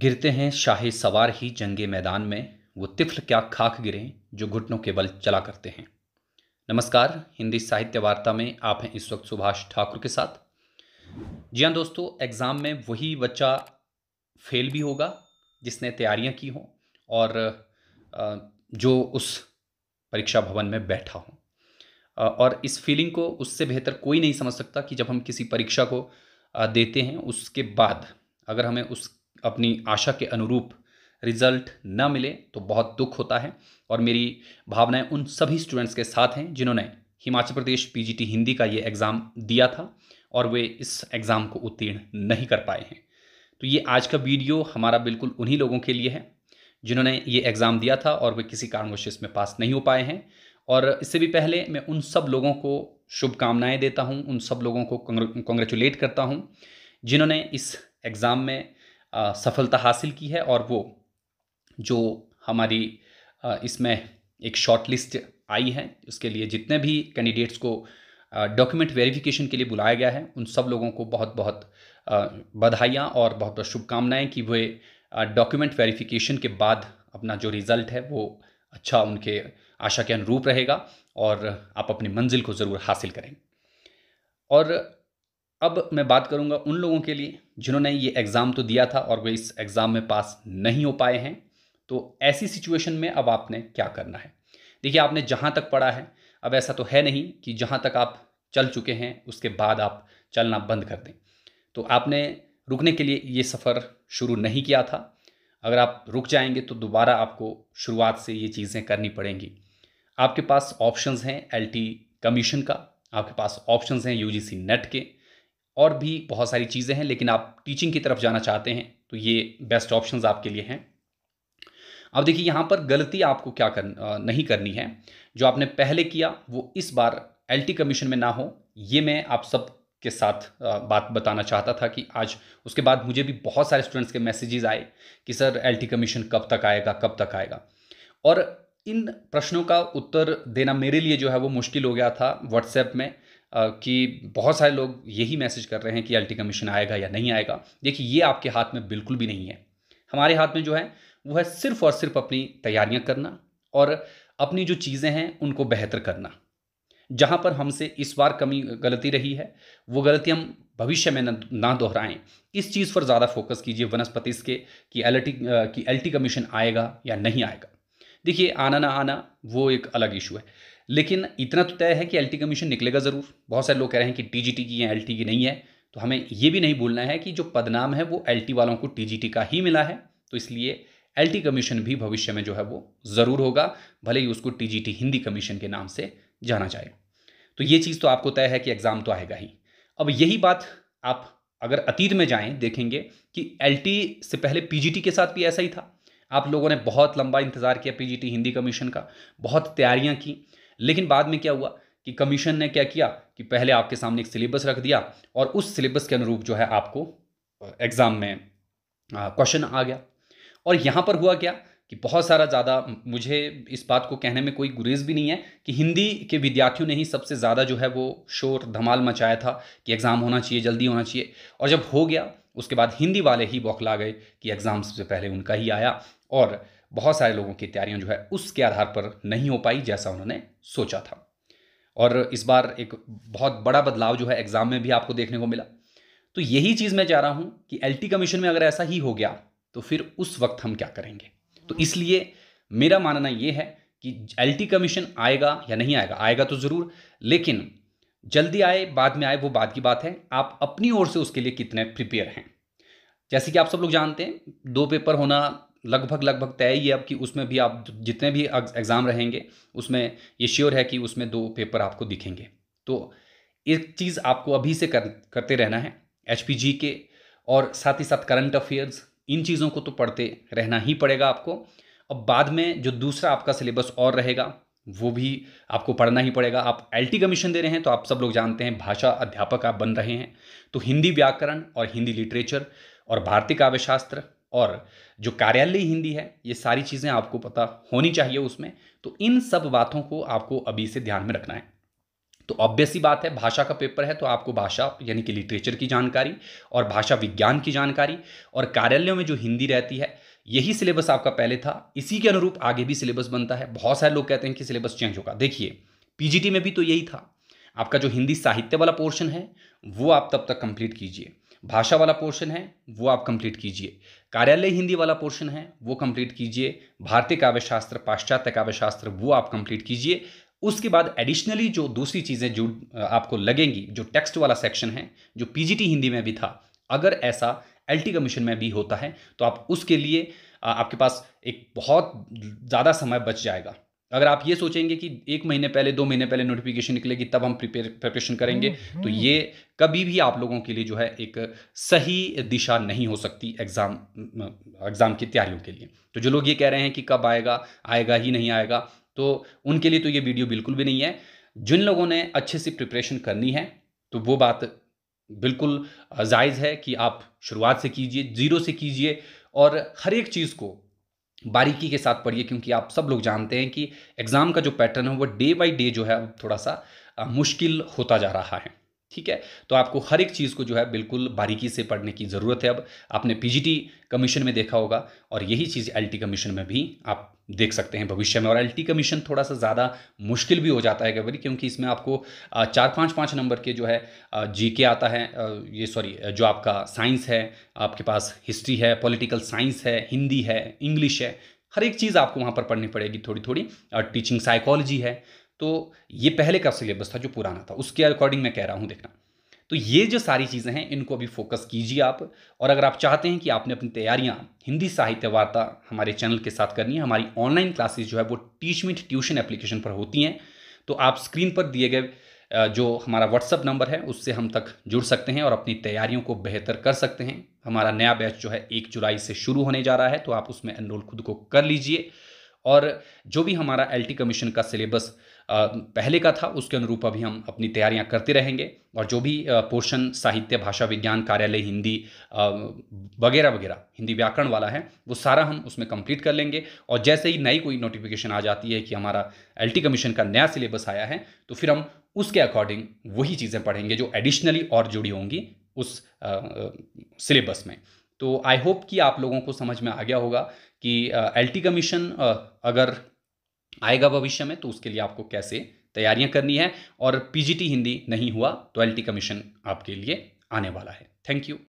गिरते हैं शाहे सवार ही जंगे मैदान में वो तिफल क्या खाक गिरे जो घुटनों के बल चला करते हैं नमस्कार हिंदी साहित्य वार्ता में आप हैं इस वक्त सुभाष ठाकुर के साथ जी हाँ दोस्तों एग्ज़ाम में वही बच्चा फेल भी होगा जिसने तैयारियां की हों और जो उस परीक्षा भवन में बैठा हो और इस फीलिंग को उससे बेहतर कोई नहीं समझ सकता कि जब हम किसी परीक्षा को देते हैं उसके बाद अगर हमें उस अपनी आशा के अनुरूप रिजल्ट न मिले तो बहुत दुख होता है और मेरी भावनाएं उन सभी स्टूडेंट्स के साथ हैं जिन्होंने हिमाचल प्रदेश पीजीटी हिंदी का ये एग्ज़ाम दिया था और वे इस एग्ज़ाम को उत्तीर्ण नहीं कर पाए हैं तो ये आज का वीडियो हमारा बिल्कुल उन्हीं लोगों के लिए है जिन्होंने ये एग्ज़ाम दिया था और वे किसी कारणवश इसमें पास नहीं हो पाए हैं और इससे भी पहले मैं उन सब लोगों को शुभकामनाएं देता हूं उन सब लोगों को कॉन्ग्रेचुलेट करता हूं जिन्होंने इस एग्ज़ाम में सफलता हासिल की है और वो जो हमारी इसमें एक शॉर्ट लिस्ट आई है उसके लिए जितने भी कैंडिडेट्स को डॉक्यूमेंट वेरिफिकेशन के लिए बुलाया गया है उन सब लोगों को बहुत बहुत बधाइयाँ और बहुत बहुत शुभकामनाएँ कि वे डॉक्यूमेंट वेरिफिकेशन के बाद अपना जो रिज़ल्ट है वो अच्छा उनके आशा के अनुरूप रहेगा और आप अपनी मंजिल को ज़रूर हासिल करें और अब मैं बात करूंगा उन लोगों के लिए जिन्होंने ये एग्ज़ाम तो दिया था और वे इस एग्ज़ाम में पास नहीं हो पाए हैं तो ऐसी सिचुएशन में अब आपने क्या करना है देखिए आपने जहाँ तक पढ़ा है अब ऐसा तो है नहीं कि जहाँ तक आप चल चुके हैं उसके बाद आप चलना बंद कर दें तो आपने रुकने के लिए ये सफ़र शुरू नहीं किया था अगर आप रुक जाएंगे तो दोबारा आपको शुरुआत से ये चीज़ें करनी पड़ेंगी आपके पास ऑप्शंस हैं एलटी कमीशन का आपके पास ऑप्शंस हैं यूजीसी नेट के और भी बहुत सारी चीज़ें हैं लेकिन आप टीचिंग की तरफ जाना चाहते हैं तो ये बेस्ट ऑप्शंस आपके लिए हैं अब देखिए यहाँ पर गलती आपको क्या कर नहीं करनी है जो आपने पहले किया वो इस बार एल कमीशन में ना हो ये मैं आप सब के साथ बात बताना चाहता था कि आज उसके बाद मुझे भी बहुत सारे स्टूडेंट्स के मैसेजेस आए कि सर टी कमीशन कब तक आएगा कब तक आएगा और इन प्रश्नों का उत्तर देना मेरे लिए जो है वो मुश्किल हो गया था व्हाट्सएप में कि बहुत सारे लोग यही मैसेज कर रहे हैं कि एल कमीशन आएगा या नहीं आएगा देखिए ये आपके हाथ में बिल्कुल भी नहीं है हमारे हाथ में जो है वो है सिर्फ और सिर्फ अपनी तैयारियां करना और अपनी जो चीज़ें हैं उनको बेहतर करना जहाँ पर हमसे इस बार कमी गलती रही है वो गलती हम भविष्य में न, ना दोहराएं इस चीज़ पर ज़्यादा फोकस कीजिए वनस्पति के कि एल कि एल कमीशन आएगा या नहीं आएगा देखिए आना ना आना वो एक अलग इशू है लेकिन इतना तो तय है कि एल कमीशन निकलेगा ज़रूर बहुत सारे लोग कह रहे हैं कि टी की है एल की नहीं है तो हमें ये भी नहीं भूलना है कि जो पदनाम है वो एल वालों को टी का ही मिला है तो इसलिए एल कमीशन भी भविष्य में जो है वो ज़रूर होगा भले ही उसको टी हिंदी कमीशन के नाम से जाना जाए तो ये चीज़ तो आपको तय है कि एग्ज़ाम तो आएगा ही अब यही बात आप अगर अतीत में जाएं देखेंगे कि एल से पहले पी के साथ भी ऐसा ही था आप लोगों ने बहुत लंबा इंतज़ार किया पीजीटी हिंदी कमीशन का बहुत तैयारियां की लेकिन बाद में क्या हुआ कि कमीशन ने क्या किया कि पहले आपके सामने एक सिलेबस रख दिया और उस सिलेबस के अनुरूप जो है आपको एग्ज़ाम में क्वेश्चन आ गया और यहाँ पर हुआ क्या कि बहुत सारा ज़्यादा मुझे इस बात को कहने में कोई गुरेज भी नहीं है कि हिंदी के विद्यार्थियों ने ही सबसे ज़्यादा जो है वो शोर धमाल मचाया था कि एग्ज़ाम होना चाहिए जल्दी होना चाहिए और जब हो गया उसके बाद हिंदी वाले ही बौखला गए कि एग्ज़ाम सबसे पहले उनका ही आया और बहुत सारे लोगों की तैयारियां जो है उसके आधार पर नहीं हो पाई जैसा उन्होंने सोचा था और इस बार एक बहुत बड़ा बदलाव जो है एग्ज़ाम में भी आपको देखने को मिला तो यही चीज़ मैं चाह रहा हूं कि एल कमीशन में अगर ऐसा ही हो गया तो फिर उस वक्त हम क्या करेंगे तो इसलिए मेरा मानना यह है कि एल कमीशन आएगा या नहीं आएगा आएगा तो ज़रूर लेकिन जल्दी आए बाद में आए वो बाद की बात है आप अपनी ओर से उसके लिए कितने प्रिपेयर हैं जैसे कि आप सब लोग जानते हैं दो पेपर होना लगभग लगभग तय ही है अब कि उसमें भी आप जितने भी एग्ज़ाम रहेंगे उसमें ये श्योर है कि उसमें दो पेपर आपको दिखेंगे तो एक चीज़ आपको अभी से कर, करते रहना है एच के और साथ ही साथ करंट अफेयर्स इन चीज़ों को तो पढ़ते रहना ही पड़ेगा आपको अब बाद में जो दूसरा आपका सिलेबस और रहेगा वो भी आपको पढ़ना ही पड़ेगा आप एल कमीशन दे रहे हैं तो आप सब लोग जानते हैं भाषा अध्यापक आप बन रहे हैं तो हिंदी व्याकरण और हिंदी लिटरेचर और भारतीय काव्यशास्त्र और जो कार्यालय हिंदी है ये सारी चीज़ें आपको पता होनी चाहिए उसमें तो इन सब बातों को आपको अभी से ध्यान में रखना है तो ऑब्वियस ही बात है भाषा का पेपर है तो आपको भाषा यानी कि लिटरेचर की जानकारी और भाषा विज्ञान की जानकारी और कार्यालयों में जो हिंदी रहती है यही सिलेबस आपका पहले था इसी के अनुरूप आगे भी सिलेबस बनता है बहुत सारे लोग कहते हैं कि सिलेबस चेंज होगा देखिए पीजीटी में भी तो यही था आपका जो हिंदी साहित्य वाला पोर्शन है वो आप तब तक कंप्लीट कीजिए भाषा वाला पोर्शन है वो आप कंप्लीट कीजिए कार्यालय हिंदी वाला पोर्शन है वो कंप्लीट कीजिए भारतीय काव्यशास्त्र पाश्चात्य काव्यशास्त्र वो आप कंप्लीट कीजिए उसके बाद एडिशनली जो दूसरी चीज़ें जो आपको लगेंगी जो टेक्स्ट वाला सेक्शन है जो पीजीटी हिंदी में भी था अगर ऐसा एलटी कमीशन में भी होता है तो आप उसके लिए आपके पास एक बहुत ज़्यादा समय बच जाएगा अगर आप ये सोचेंगे कि एक महीने पहले दो महीने पहले नोटिफिकेशन निकलेगी तब हम प्रिपेयर प्रिपरेशन करेंगे हम्म, तो हम्म। ये कभी भी आप लोगों के लिए जो है एक सही दिशा नहीं हो सकती एग्ज़ाम एग्ज़ाम की तैयारियों के लिए तो जो लोग ये कह रहे हैं कि कब आएगा आएगा ही नहीं आएगा तो उनके लिए तो ये वीडियो बिल्कुल भी नहीं है जिन लोगों ने अच्छे से प्रिपरेशन करनी है तो वो बात बिल्कुल जायज़ है कि आप शुरुआत से कीजिए ज़ीरो से कीजिए और हर एक चीज़ को बारीकी के साथ पढ़िए क्योंकि आप सब लोग जानते हैं कि एग्ज़ाम का जो पैटर्न है वो डे बाई डे जो है थोड़ा सा मुश्किल होता जा रहा है ठीक है तो आपको हर एक चीज़ को जो है बिल्कुल बारीकी से पढ़ने की ज़रूरत है अब आपने पीजीटी कमीशन में देखा होगा और यही चीज़ एलटी कमीशन में भी आप देख सकते हैं भविष्य में और एलटी कमीशन थोड़ा सा ज़्यादा मुश्किल भी हो जाता है कभी क्योंकि इसमें आपको चार पाँच पाँच नंबर के जो है जी के आता है ये सॉरी जो आपका साइंस है आपके पास हिस्ट्री है पॉलिटिकल साइंस है हिंदी है इंग्लिश है हर एक चीज़ आपको वहाँ पर पढ़नी पड़ेगी थोड़ी थोड़ी और टीचिंग साइकोलॉजी है तो ये पहले का सिलेबस था जो पुराना था उसके अकॉर्डिंग मैं कह रहा हूँ देखना तो ये जो सारी चीज़ें हैं इनको अभी फोकस कीजिए आप और अगर आप चाहते हैं कि आपने अपनी तैयारियाँ हिंदी साहित्य वार्ता हमारे चैनल के साथ करनी है हमारी ऑनलाइन क्लासेस जो है वो टीच मिट ट्यूशन एप्लीकेशन पर होती हैं तो आप स्क्रीन पर दिए गए जो हमारा व्हाट्सअप नंबर है उससे हम तक जुड़ सकते हैं और अपनी तैयारियों को बेहतर कर सकते हैं हमारा नया बैच जो है एक जुलाई से शुरू होने जा रहा है तो आप उसमें एनरोल खुद को कर लीजिए और जो भी हमारा एल कमीशन का सिलेबस पहले का था उसके अनुरूप अभी हम अपनी तैयारियां करते रहेंगे और जो भी पोर्शन साहित्य भाषा विज्ञान कार्यालय हिंदी वगैरह वगैरह हिंदी व्याकरण वाला है वो सारा हम उसमें कंप्लीट कर लेंगे और जैसे ही नई कोई नोटिफिकेशन आ जाती है कि हमारा एल कमीशन का नया सिलेबस आया है तो फिर हम उसके अकॉर्डिंग वही चीज़ें पढ़ेंगे जो एडिशनली और जुड़ी होंगी उस सिलेबस में तो आई होप कि आप लोगों को समझ में आ गया होगा कि एल टी कमीशन अगर आएगा भविष्य में तो उसके लिए आपको कैसे तैयारियां करनी है और पीजीटी हिंदी नहीं हुआ तो एलटी कमीशन आपके लिए आने वाला है थैंक यू